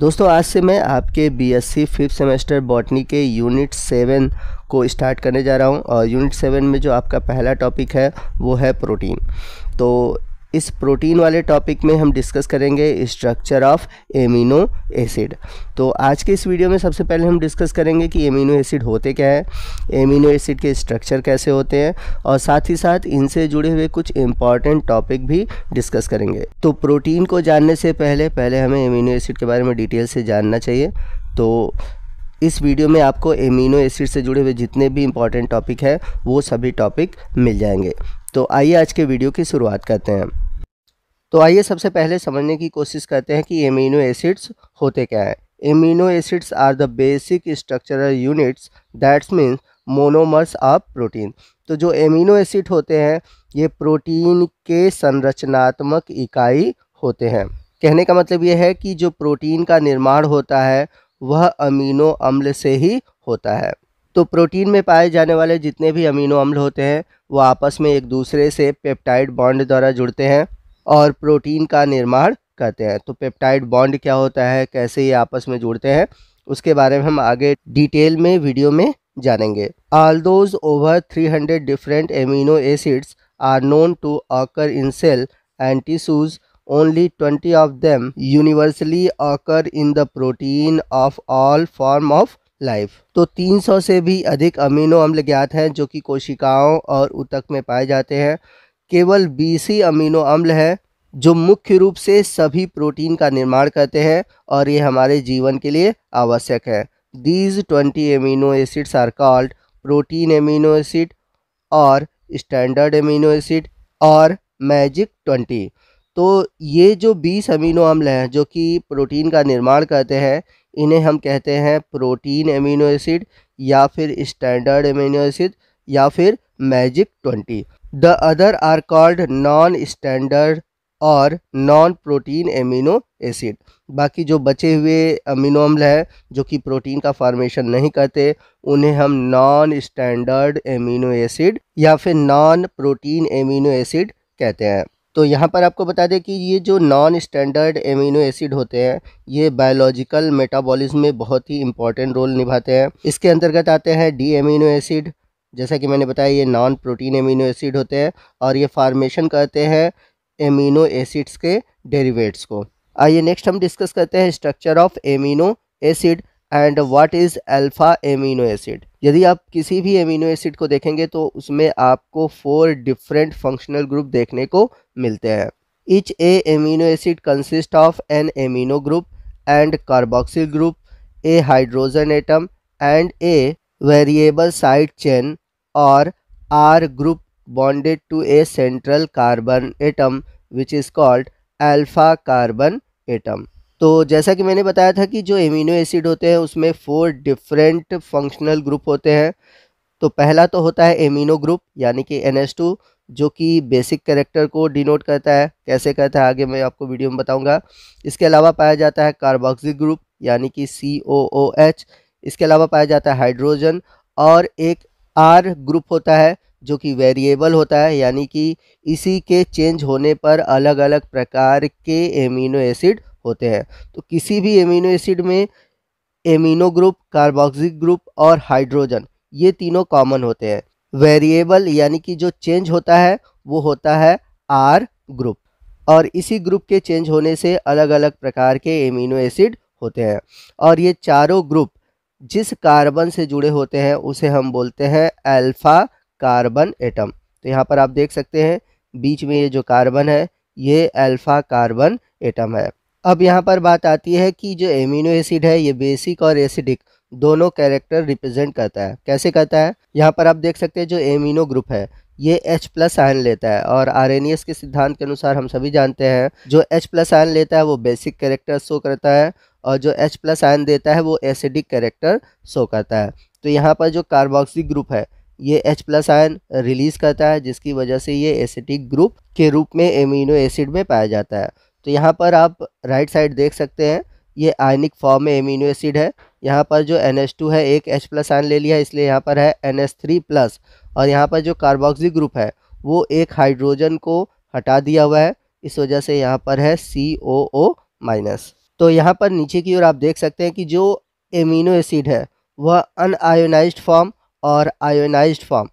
दोस्तों आज से मैं आपके बीएससी फिफ्थ सेमेस्टर बॉटनी के यूनिट सेवन को स्टार्ट करने जा रहा हूँ और यूनिट सेवन में जो आपका पहला टॉपिक है वो है प्रोटीन तो इस प्रोटीन वाले टॉपिक में हम डिस्कस करेंगे स्ट्रक्चर ऑफ एमिनो एसिड तो आज के इस वीडियो में सबसे पहले हम डिस्कस करेंगे कि एमिनो एसिड होते क्या है एमिनो एसिड के स्ट्रक्चर कैसे होते हैं और साथ ही साथ इनसे जुड़े हुए कुछ इंपॉर्टेंट टॉपिक भी डिस्कस करेंगे तो प्रोटीन को जानने से पहले पहले हमें एमिनो एसिड के बारे में डिटेल से जानना चाहिए तो इस वीडियो में आपको एमिनो एसिड से जुड़े हुए जितने भी इंपॉर्टेंट टॉपिक हैं वो सभी टॉपिक मिल जाएंगे तो आइए आज के वीडियो की शुरुआत करते हैं तो आइए सबसे पहले समझने की कोशिश करते हैं कि एमिनो एसिड्स होते क्या हैं amino acids are the basic structural units that's means monomers of protein तो जो एमिनो एसिड होते हैं ये प्रोटीन के संरचनात्मक इकाई होते हैं कहने का मतलब ये है कि जो प्रोटीन का निर्माण होता है वह अमीनो अम्ल से ही होता है तो प्रोटीन में पाए जाने वाले जितने भी अमीनो अम्ल होते हैं वो आपस में एक दूसरे से पेप्टाइड बॉन्ड द्वारा जुड़ते हैं और प्रोटीन का निर्माण करते हैं तो पेप्टाइड बॉन्ड क्या होता है कैसे ये आपस में जुड़ते हैं उसके बारे में हम आगे डिटेल में वीडियो में जानेंगे all those over three hundred different amino acids are known to occur in cell and only twenty of them universally universally in the protein of all form of life तो 300 से भी अधिक amino अम्ल ज्ञात हैं जो कि कोशिकाओं और उतक में पाए जाते हैं केवल 20 ही अमीनो अम्ल हैं जो मुख्य रूप से सभी प्रोटीन का निर्माण करते हैं और ये हमारे जीवन के लिए आवश्यक है these 20 amino acids are called protein amino acid और स्टैंडर्ड एमिनो एसिड और मैजिक 20 तो ये जो 20 अमीनो अम्ल हैं जो कि प्रोटीन का निर्माण करते हैं इन्हें हम कहते हैं प्रोटीन एमिनो एसिड या फिर स्टैंडर्ड एमिनो एसिड या फिर magic twenty the other are called non standard और नॉन प्रोटीन एमिनो एसिड बाकी जो बचे हुए अमीनो अम्ल हैं जो कि प्रोटीन का फॉर्मेशन नहीं करते उन्हें हम नॉन स्टैंडर्ड एमिनो एसिड या फिर नॉन प्रोटीन एमिनो एसिड कहते हैं तो यहाँ पर आपको बता दें कि ये जो नॉन स्टैंडर्ड एमिनो एसिड होते हैं ये बायोलॉजिकल मेटाबॉलिज्म में बहुत ही इंपॉर्टेंट रोल निभाते हैं इसके अंतर्गत आते हैं डी एमिनो एसिड जैसा कि मैंने बताया ये नॉन प्रोटीन एमिनो एसिड होते हैं और ये फार्मेशन करते हैं एमिनो एसिड्स के डेरिवेट्स को आइए नेक्स्ट हम डिस्कस करते हैं structure of amino acid and what is alpha amino acid यदि आप किसी भी एमिनो एसिड को देखेंगे तो उसमें आपको फोर डिफरेंट फंक्शनल ग्रुप देखने को मिलते हैं each a amino acid consist of an amino group and carboxyl group a hydrogen atom and a variable side chain और R group bonded to a central carbon atom which is called alpha carbon atom तो जैसा कि मैंने बताया था कि जो amino acid होते हैं उसमें फोर डिफरेंट फंक्शनल ग्रुप होते हैं तो पहला तो होता है एमिनो ग्रुप यानी कि एन जो कि बेसिक करेक्टर को डिनोट करता है कैसे करता है आगे मैं आपको वीडियो में बताऊंगा इसके अलावा पाया जाता है कार्बोक्सिल ग्रुप यानी कि सी ओ ओ एच इसके अलावा पाया जाता है हाइड्रोजन और एक आर ग्रुप होता है जो कि वेरिएबल होता है यानी कि इसी के चेंज होने पर अलग अलग प्रकार के एमिनो एसिड होते हैं तो किसी भी एमिनो एसिड में एमिनो ग्रुप कार्बोक्सिक ग्रुप और हाइड्रोजन ये तीनों कॉमन होते हैं वेरिएबल यानी कि जो चेंज होता है वो होता है आर ग्रुप और इसी ग्रुप के चेंज होने से अलग अलग प्रकार के एमिनो एसिड होते हैं और ये चारों ग्रुप जिस कार्बन से जुड़े होते हैं उसे हम बोलते हैं अल्फा कार्बन एटम तो यहाँ पर आप देख सकते हैं बीच में ये जो कार्बन है ये अल्फा कार्बन एटम है अब यहाँ पर बात आती है कि जो एमिनो एसिड है ये बेसिक और एसिडिक दोनों कैरेक्टर रिप्रेजेंट करता है कैसे करता है यहाँ पर आप देख सकते हैं जो एमिनो ग्रुप है ये H प्लस आयन लेता है और आर के सिद्धांत के अनुसार हम सभी जानते हैं जो H प्लस आयन लेता है वो बेसिक कैरेक्टर शो करता है और जो H प्लस आयन देता है वो एसिडिक कैरेक्टर शो करता है तो यहाँ पर जो कार्बोक्सिक ग्रुप है ये H प्लस आयन रिलीज़ करता है जिसकी वजह से ये एसिडिक ग्रुप के रूप में एमिनो एसिड में पाया जाता है तो यहाँ पर आप राइट साइड देख सकते हैं ये आयनिक फॉर्म में एमिनो एसिड है यहाँ पर जो एन है एक एच प्लस आयन ले लिया इसलिए यहाँ पर है एन प्लस और यहाँ पर जो कार्बोक्सी ग्रुप है वो एक हाइड्रोजन को हटा दिया हुआ है इस वजह से यहाँ पर है सी ओ ओ माइनस तो यहाँ पर नीचे की ओर आप देख सकते हैं कि जो एमिनो एसिड है वह आयोनाइज फॉर्म और आयोनाइज फॉर्म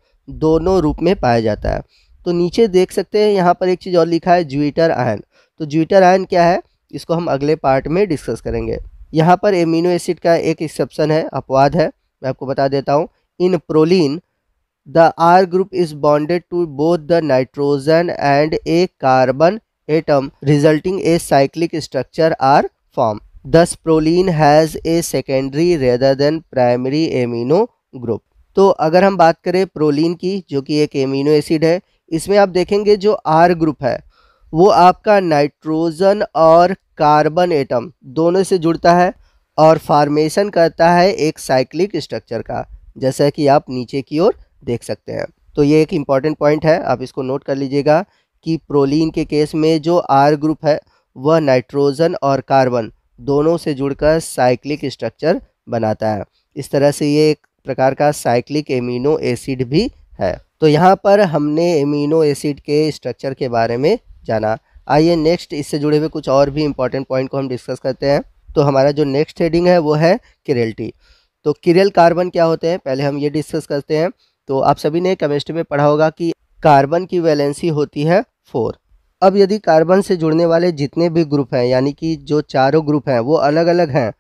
दोनों रूप में पाया जाता है तो नीचे देख सकते हैं यहाँ पर एक चीज़ और लिखा है ज्विटर आयन तो ज्यूटर आयन क्या है इसको हम अगले पार्ट में डिस्कस करेंगे यहाँ पर एमिनो एसिड का एक एक्सेप्शन है अपवाद है मैं आपको बता देता हूँ in proline the R group is bonded to both the nitrogen and a carbon atom resulting a cyclic structure are form thus proline has a secondary rather than primary amino group तो अगर हम बात करें proline की जो कि एक amino acid है इसमें आप देखेंगे जो आर ग्रुप है वो आपका नाइट्रोजन और कार्बन एटम दोनों से जुड़ता है और फार्मेशन करता है एक साइक्लिक स्ट्रक्चर का जैसा कि आप नीचे की ओर देख सकते हैं तो ये एक इम्पॉर्टेंट पॉइंट है आप इसको नोट कर लीजिएगा कि प्रोलीन के केस में जो आर ग्रुप है वह नाइट्रोजन और कार्बन दोनों से जुड़कर साइक्लिक स्ट्रक्चर बनाता है इस तरह से ये एक प्रकार का साइक्लिक एमिनो एसिड भी है तो यहाँ पर हमने एमिनो एसिड के स्ट्रक्चर के बारे में जाना आइए नेक्स्ट इससे जुड़े हुए कुछ और भी इंपॉर्टेंट पॉइंट को हम डिस्कस करते हैं तो हमारा जो नेक्स्ट हेडिंग है वो है किरेल्टी तो किरेल कार्बन क्या होते हैं पहले हम ये डिस्कस करते हैं तो आप सभी ने केमिस्ट्री में पढ़ा होगा कि कार्बन की वैलेंसी होती है फोर अब यदि कार्बन से जुड़ने वाले जितने भी ग्रुप हैं यानी कि जो चारों ग्रुप हैं वो अलग अलग हैं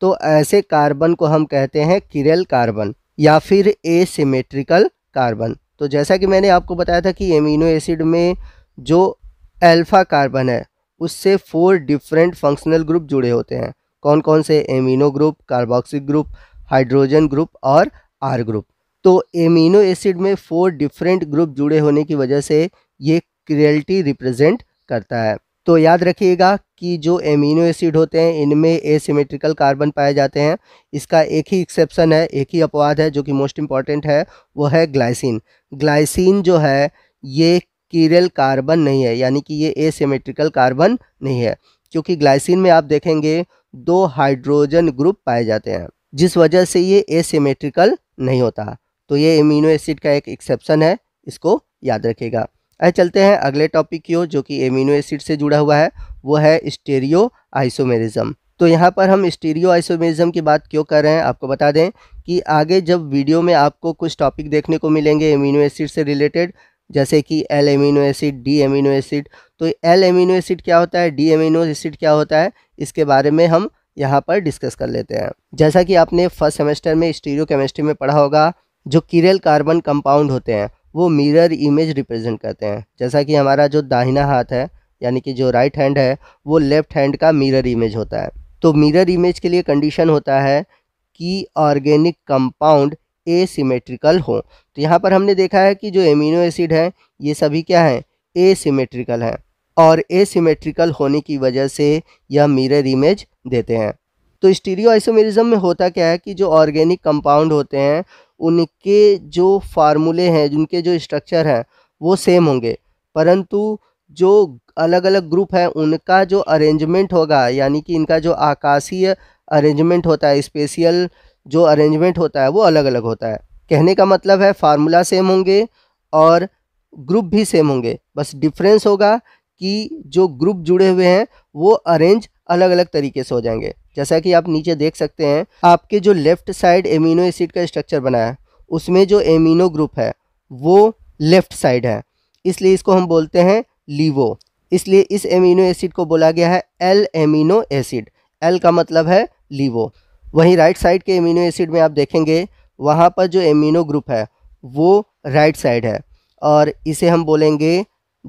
तो ऐसे कार्बन को हम कहते हैं किरेल कार्बन या फिर एसिमेट्रिकल कार्बन तो जैसा कि मैंने आपको बताया था कि एमिनो एसिड में जो अल्फा कार्बन है उससे फोर डिफरेंट फंक्शनल ग्रुप जुड़े होते हैं कौन कौन से amino group carboxylic group hydrogen group और आर ग्रुप तो एमिनो एसिड में फोर डिफरेंट ग्रुप जुड़े होने की वजह से ये क्रियल्टी रिप्रेजेंट करता है तो याद रखिएगा कि जो एमिनो एसिड होते हैं इनमें एसिमेट्रिकल कार्बन पाए जाते हैं इसका एक ही एक्सेप्शन है एक ही अपवाद है जो कि मोस्ट इम्पॉर्टेंट है वो है ग्लाइसिन ग्लाइसिन जो है ये कीरल कार्बन नहीं है यानी कि ये एसिमेट्रिकल कार्बन नहीं है क्योंकि ग्लाइसिन में आप देखेंगे दो हाइड्रोजन ग्रुप पाए जाते हैं जिस वजह से ये एसिमेट्रिकल नहीं होता तो ये इम्यूनो एसिड का एक एक्सेप्शन है इसको याद रखेगा अरे चलते हैं अगले टॉपिक की ओर जो कि एमिनो एसिड से जुड़ा हुआ है वो है स्टेरियो आइसोमेरिज्म तो यहाँ पर हम स्टेरियो आइसोमेरिज्म की बात क्यों कर रहे हैं आपको बता दें कि आगे जब वीडियो में आपको कुछ टॉपिक देखने को मिलेंगे एमिनो एसिड से रिलेटेड जैसे कि L amino acid D amino acid तो एल एमिनो एसिड क्या होता है डी एमिनो एसिड क्या होता है इसके बारे में हम यहाँ पर डिस्कस कर लेते हैं जैसा कि आपने फर्स्ट सेमेस्टर में स्टीरियो केमिस्ट्री में पढ़ा होगा जो किरल कार्बन कंपाउंड होते हैं वो मिरर इमेज रिप्रेजेंट करते हैं जैसा कि हमारा जो दाहिना हाथ है यानी कि जो राइट हैंड है वो लेफ्ट हैंड का मिरर इमेज होता है तो मिरर इमेज के लिए कंडीशन होता है कि ऑर्गेनिक कंपाउंड एसिमेट्रिकल हो तो यहाँ पर हमने देखा है कि जो एमिनो एसिड हैं ये सभी क्या हैं एसिमेट्रिकल हैं और एसिमेट्रिकल होने की वजह से यह मिरर इमेज देते हैं तो स्टीरियो आइसोमेरिज्म में होता क्या है कि जो ऑर्गेनिक कंपाउंड होते हैं उनके जो फार्मूले हैं उनके जो स्ट्रक्चर हैं वो सेम होंगे परंतु जो अलग अलग ग्रुप हैं उनका जो अरेंजमेंट होगा यानी कि इनका जो आकाशीय अरेंजमेंट होता है स्पेशियल जो अरेंजमेंट होता है वो अलग अलग होता है कहने का मतलब है फार्मूला सेम होंगे और ग्रुप भी सेम होंगे बस डिफरेंस होगा कि जो ग्रुप जुड़े हुए हैं वो अरेंज अलग अलग तरीके से हो जाएंगे जैसा कि आप नीचे देख सकते हैं आपके जो लेफ्ट साइड एमिनो एसिड का स्ट्रक्चर बना है उसमें जो एमिनो ग्रुप है वो लेफ्ट साइड है इसलिए इसको हम बोलते हैं लीवो इसलिए इस एमिनो एसिड को बोला गया है एल एमिनो एसिड एल का मतलब है लीवो वहीं राइट साइड के एमिनो एसिड में आप देखेंगे वहाँ पर जो एमिनो ग्रुप है वो राइट साइड है और इसे हम बोलेंगे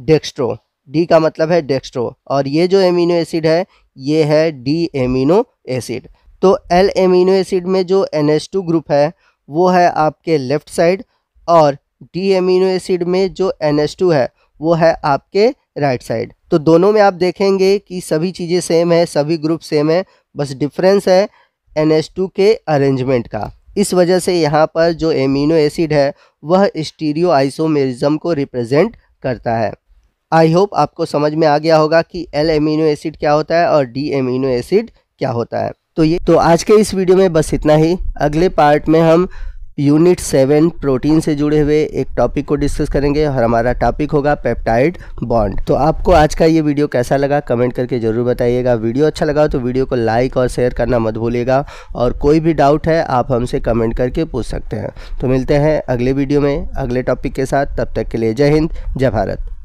डेक्स्ट्रो डी का मतलब है डेक्स्ट्रो और ये जो एमिनो एसिड है ये है डी एमिनो एसिड तो एल एमिनो एसिड में जो एन ग्रुप है वो है आपके लेफ्ट साइड और डी एमिनो एसिड में जो एन है वो है आपके राइट साइड तो दोनों में आप देखेंगे कि सभी चीज़ें सेम है सभी ग्रुप सेम है बस डिफरेंस है NH2 के अरेंजमेंट का इस वजह से यहाँ पर जो एमिनो एसिड है वह स्टीरियो आइसोमेरिज्म को रिप्रेजेंट करता है आई होप आपको समझ में आ गया होगा कि एल एमिनो एसिड क्या होता है और डी एमिनो एसिड क्या होता है तो ये तो आज के इस वीडियो में बस इतना ही अगले पार्ट में हम यूनिट सेवन प्रोटीन से जुड़े हुए एक टॉपिक को डिस्कस करेंगे और हमारा टॉपिक होगा पेप्टाइड बॉन्ड तो आपको आज का ये वीडियो कैसा लगा कमेंट करके ज़रूर बताइएगा वीडियो अच्छा लगा तो वीडियो को लाइक और शेयर करना मत भूलिएगा और कोई भी डाउट है आप हमसे कमेंट करके पूछ सकते हैं तो मिलते हैं अगले वीडियो में अगले टॉपिक के साथ तब तक के लिए जय हिंद जय भारत